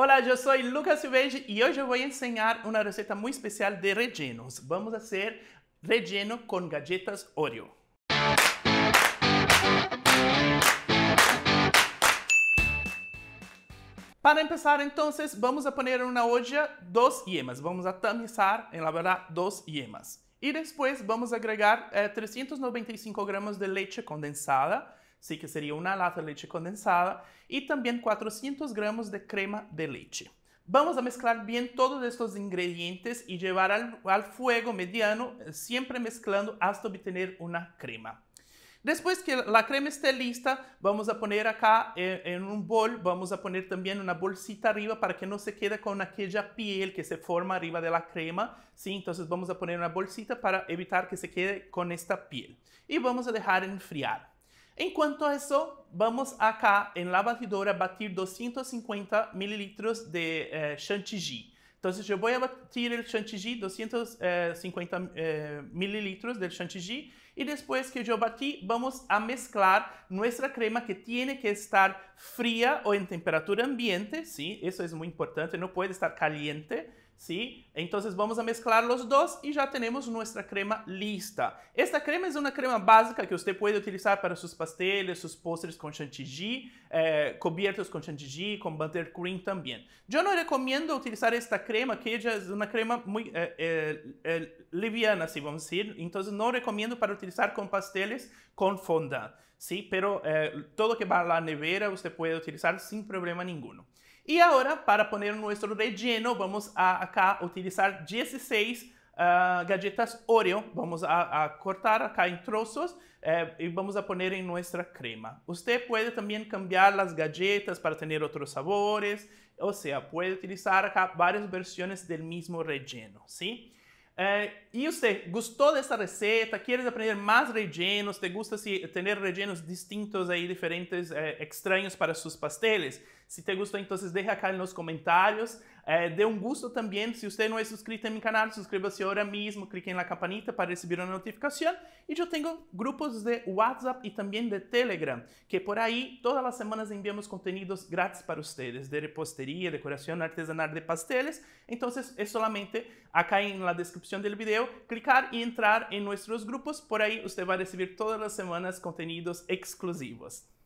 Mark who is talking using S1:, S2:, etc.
S1: Olá, eu sou Lucas Silveira e hoje eu vou ensinar uma receita muito especial de rellenos. Vamos fazer relleno com galletas Oreo. Para começar, então, vamos a pôr uma olla dois yemas. Vamos a tamizar, em dois verdad, yemas. E depois vamos agregar eh, 395 gramas de leite condensada, Así que sería una lata de leche condensada y también 400 gramos de crema de leche. Vamos a mezclar bien todos estos ingredientes y llevar al, fuego mediano, eh, siempre mezclando hasta obtener una crema. Después que la crema esté lista, vamos a poner acá eh, en un bol, vamos a poner también una bolsita arriba para que no se quede con aquella piel que se forma arriba de la crema, ¿sí? Entonces vamos a poner una bolsita para evitar que se quede con esta piel. Y vamos a dejar enfriar. Enquanto isso, vamos acá em la batidora batir 250 mililitros de eh, chantilly. Então, eu vou batir o chantilly, 250 eh, mililitros de chantilly, e depois que eu bati, vamos a mezclar nossa crema que tem que estar fría ou em temperatura ambiente, isso é es muito importante, Não pode estar caliente, ¿sí? Entonces vamos a mezclar los dos y ya tenemos nuestra crema lista. Esta crema es una crema básica que usted puede utilizar para sus pasteles, sus postres con chantilly, eh, cubiertos con chantilly, con buttercream también. Yo no recomiendo utilizar esta crema, que ella es una crema muy eh, eh, liviana, si vamos a decir. Entonces no recomiendo para utilizar con pasteles con fondant, ¿sí? Pero todo que va a la nevera usted puede utilizar sin problema ninguno. E agora para poner nosso relleno, vamos a acá utilizar 16 uh, ah, galletas Oreo. Vamos a, a, cortar acá em troços eh, vamos a poner em nossa crema. Você pode também cambiar as galletas para ter outros sabores. ou seja, pode utilizar acá várias versões do mesmo relleno, ¿sí? sim? sí é, e você gostou dessa receita? Queres aprender mais rellenos? Te gusta se ter rellenos distintos aí, diferentes, eh, é, estranhos para seus pasteles? Se te gostou, então deixa aqui nos comentários. Eh, é, de um gusto também, se você não é suscrito a meu canal, se agora mesmo clique na la campanita para receber uma notificação e eu tenho grupos de WhatsApp e também de Telegram, que por aí todas as semanas enviamos conteúdos gratis para vocês de reposteria decoração artesanal de pasteles. Então, é solamente acá em la descripción del video, clicar e entrar em nuestros grupos. Por aí você vai receber todas as semanas conteúdos exclusivos.